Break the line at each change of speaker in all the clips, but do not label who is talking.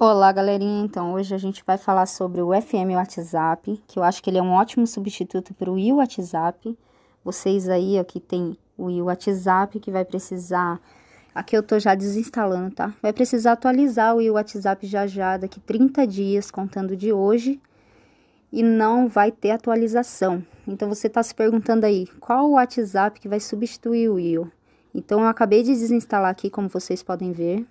Olá, galerinha. Então, hoje a gente vai falar sobre o FM WhatsApp, que eu acho que ele é um ótimo substituto para o WhatsApp. Vocês aí aqui tem o WhatsApp que vai precisar Aqui eu tô já desinstalando, tá? Vai precisar atualizar o WhatsApp já já daqui 30 dias contando de hoje e não vai ter atualização. Então você tá se perguntando aí, qual o WhatsApp que vai substituir o Will? Então eu acabei de desinstalar aqui, como vocês podem ver.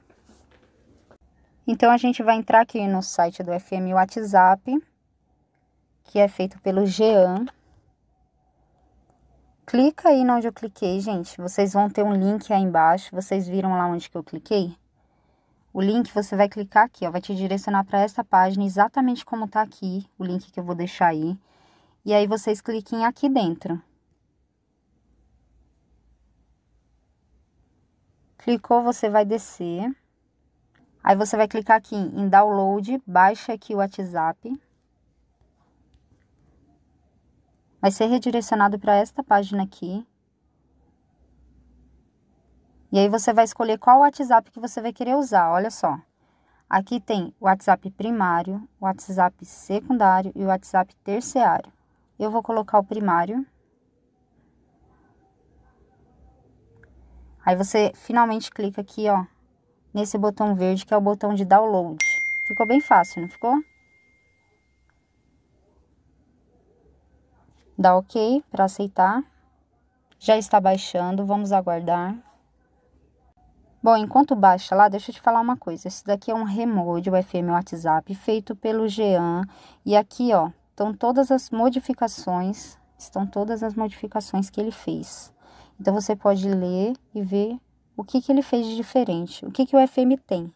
Então a gente vai entrar aqui no site do FM WhatsApp, que é feito pelo Jean. Clica aí onde eu cliquei, gente. Vocês vão ter um link aí embaixo. Vocês viram lá onde que eu cliquei? O link você vai clicar aqui, ó, vai te direcionar para essa página exatamente como tá aqui, o link que eu vou deixar aí. E aí vocês cliquem aqui dentro. Clicou, você vai descer. Aí você vai clicar aqui em download, baixa aqui o WhatsApp. Vai ser redirecionado para esta página aqui. E aí você vai escolher qual WhatsApp que você vai querer usar, olha só. Aqui tem o WhatsApp primário, o WhatsApp secundário e o WhatsApp terciário. Eu vou colocar o primário. Aí você finalmente clica aqui, ó, nesse botão verde que é o botão de download. Ficou bem fácil, não ficou? Dá OK para aceitar. Já está baixando, vamos aguardar. Bom, enquanto baixa lá, deixa eu te falar uma coisa. Esse daqui é um remode UFM WhatsApp feito pelo Jean. E aqui, ó, estão todas as modificações, estão todas as modificações que ele fez. Então, você pode ler e ver o que, que ele fez de diferente? O que, que o FM tem?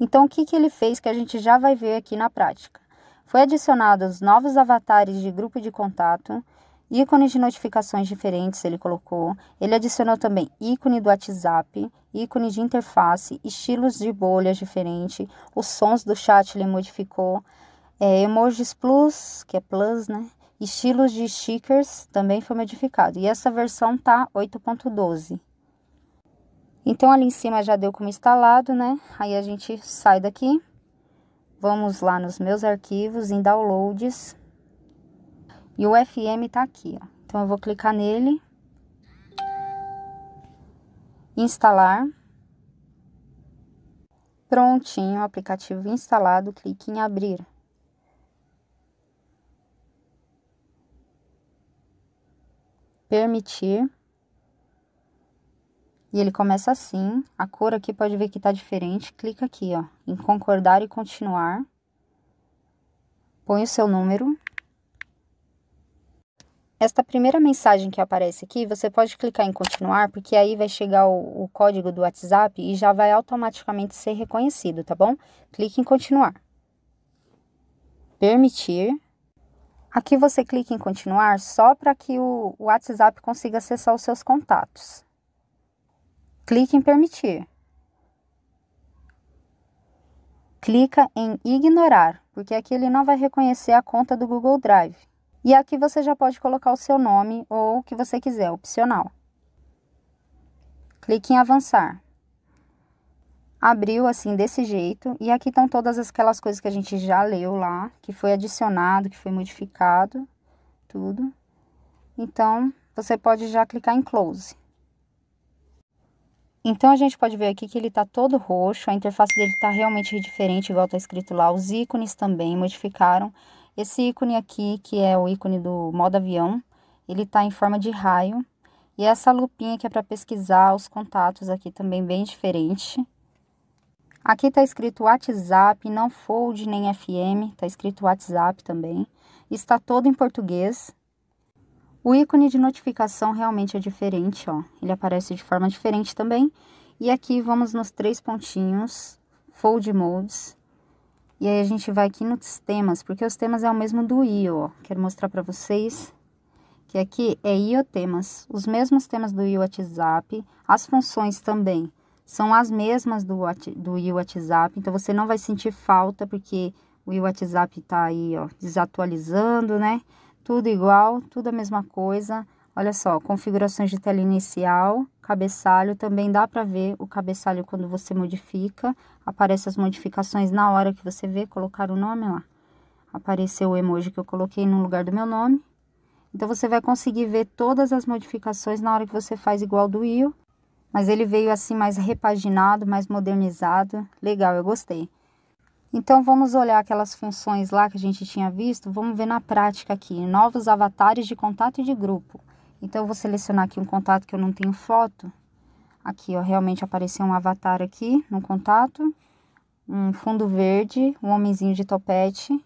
Então, o que, que ele fez que a gente já vai ver aqui na prática? Foi adicionados novos avatares de grupo de contato, ícones de notificações diferentes, ele colocou. Ele adicionou também ícone do WhatsApp, ícone de interface, estilos de bolhas diferentes, os sons do chat ele modificou, é, emojis plus, que é plus, né? Estilos de stickers também foi modificado. E essa versão tá 8.12. Então, ali em cima já deu como instalado, né? Aí a gente sai daqui. Vamos lá nos meus arquivos, em downloads. E o FM tá aqui, ó. Então, eu vou clicar nele. Instalar. Prontinho, aplicativo instalado. Clique em abrir. Permitir. E ele começa assim, a cor aqui pode ver que tá diferente, clica aqui, ó, em concordar e continuar. Põe o seu número. Esta primeira mensagem que aparece aqui, você pode clicar em continuar, porque aí vai chegar o, o código do WhatsApp e já vai automaticamente ser reconhecido, tá bom? Clique em continuar. Permitir. Aqui você clica em continuar só para que o WhatsApp consiga acessar os seus contatos. Clique em permitir. Clica em ignorar, porque aqui ele não vai reconhecer a conta do Google Drive. E aqui você já pode colocar o seu nome ou o que você quiser, opcional. Clique em avançar. Abriu assim desse jeito e aqui estão todas aquelas coisas que a gente já leu lá, que foi adicionado, que foi modificado, tudo. Então, você pode já clicar em close. Então a gente pode ver aqui que ele está todo roxo, a interface dele está realmente diferente, igual está escrito lá. Os ícones também modificaram. Esse ícone aqui, que é o ícone do modo avião, ele está em forma de raio. E essa lupinha que é para pesquisar os contatos aqui também bem diferente. Aqui está escrito WhatsApp, não Fold nem FM, está escrito WhatsApp também. Está todo em português, o ícone de notificação realmente é diferente, ó. Ele aparece de forma diferente também. E aqui vamos nos três pontinhos, Fold Modes. E aí a gente vai aqui nos temas, porque os temas é o mesmo do IO, ó. Quero mostrar para vocês que aqui é IO temas, os mesmos temas do IO WhatsApp, as funções também são as mesmas do, do IO WhatsApp, então você não vai sentir falta, porque o IO WhatsApp tá aí, ó, desatualizando, né? tudo igual, tudo a mesma coisa. Olha só, configurações de tela inicial, cabeçalho, também dá para ver o cabeçalho quando você modifica, aparece as modificações na hora que você vê, colocar o nome lá. Apareceu o emoji que eu coloquei no lugar do meu nome. Então, você vai conseguir ver todas as modificações na hora que você faz igual do Will, mas ele veio assim mais repaginado, mais modernizado. Legal, eu gostei. Então vamos olhar aquelas funções lá que a gente tinha visto, vamos ver na prática aqui, novos avatares de contato e de grupo. Então eu vou selecionar aqui um contato que eu não tenho foto. Aqui, ó, realmente apareceu um avatar aqui no contato, um fundo verde, um homenzinho de topete.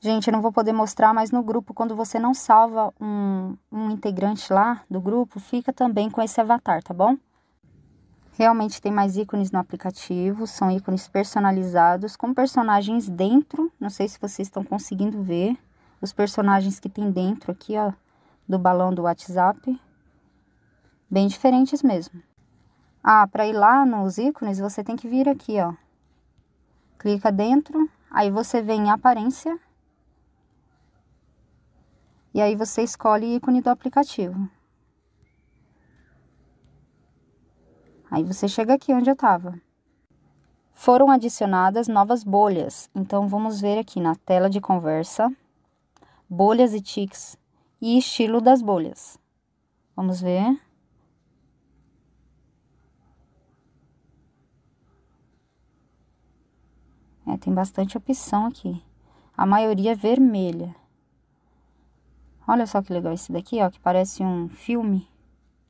Gente, eu não vou poder mostrar, mas no grupo, quando você não salva um, um integrante lá do grupo, fica também com esse avatar, tá bom? Realmente tem mais ícones no aplicativo, são ícones personalizados com personagens dentro. Não sei se vocês estão conseguindo ver os personagens que tem dentro aqui, ó, do balão do WhatsApp. Bem diferentes mesmo. Ah, para ir lá nos ícones, você tem que vir aqui, ó. Clica dentro, aí você vem em aparência. E aí você escolhe ícone do aplicativo. Aí você chega aqui onde eu estava. Foram adicionadas novas bolhas. Então vamos ver aqui na tela de conversa bolhas e tics e estilo das bolhas. Vamos ver. É, tem bastante opção aqui. A maioria é vermelha. Olha só que legal esse daqui, ó, que parece um filme.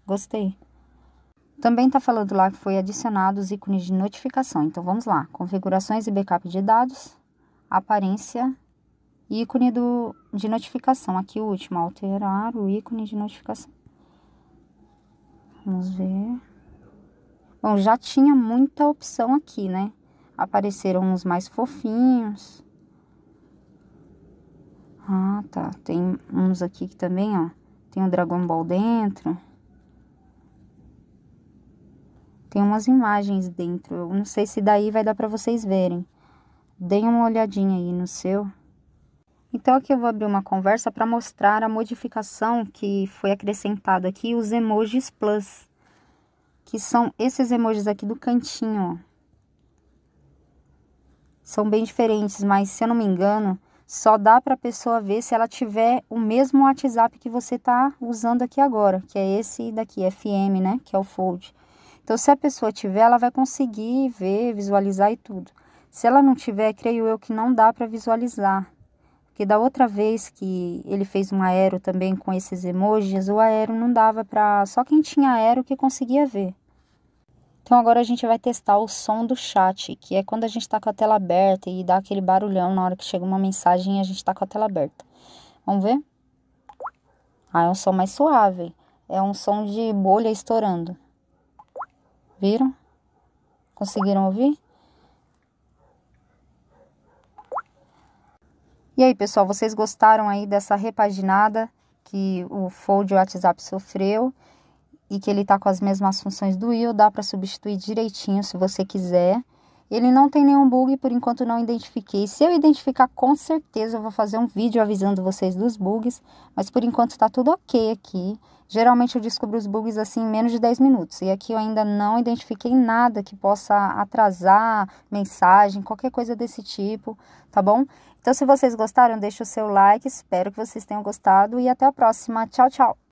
Gostei. Também está falando lá que foi adicionado os ícones de notificação. Então vamos lá: configurações e backup de dados, aparência, ícone do, de notificação. Aqui o último, alterar o ícone de notificação. Vamos ver. Bom, já tinha muita opção aqui, né? Apareceram uns mais fofinhos. Ah, tá. Tem uns aqui que também, ó. Tem o Dragon Ball dentro. Tem umas imagens dentro. Eu não sei se daí vai dar para vocês verem. Deem uma olhadinha aí no seu. Então aqui eu vou abrir uma conversa para mostrar a modificação que foi acrescentada aqui, os emojis plus, que são esses emojis aqui do cantinho, ó. São bem diferentes, mas se eu não me engano, só dá para a pessoa ver se ela tiver o mesmo WhatsApp que você está usando aqui agora, que é esse daqui, FM, né, que é o Fold. Então, se a pessoa tiver, ela vai conseguir ver, visualizar e tudo. Se ela não tiver, creio eu que não dá para visualizar. Porque da outra vez que ele fez um aero também com esses emojis, o aero não dava para só quem tinha aero que conseguia ver. Então agora a gente vai testar o som do chat, que é quando a gente está com a tela aberta e dá aquele barulhão na hora que chega uma mensagem e a gente está com a tela aberta. Vamos ver? Ah, é um som mais suave. É um som de bolha estourando. Viram? Conseguiram ouvir? E aí, pessoal, vocês gostaram aí dessa repaginada que o Fold WhatsApp sofreu e que ele tá com as mesmas funções do Will, dá para substituir direitinho se você quiser. Ele não tem nenhum bug, por enquanto não identifiquei. Se eu identificar, com certeza eu vou fazer um vídeo avisando vocês dos bugs, mas por enquanto tá tudo ok aqui. Geralmente eu descubro os bugs assim em menos de 10 minutos. E aqui eu ainda não identifiquei nada que possa atrasar mensagem, qualquer coisa desse tipo, tá bom? Então se vocês gostaram, deixa o seu like, espero que vocês tenham gostado e até a próxima. Tchau, tchau.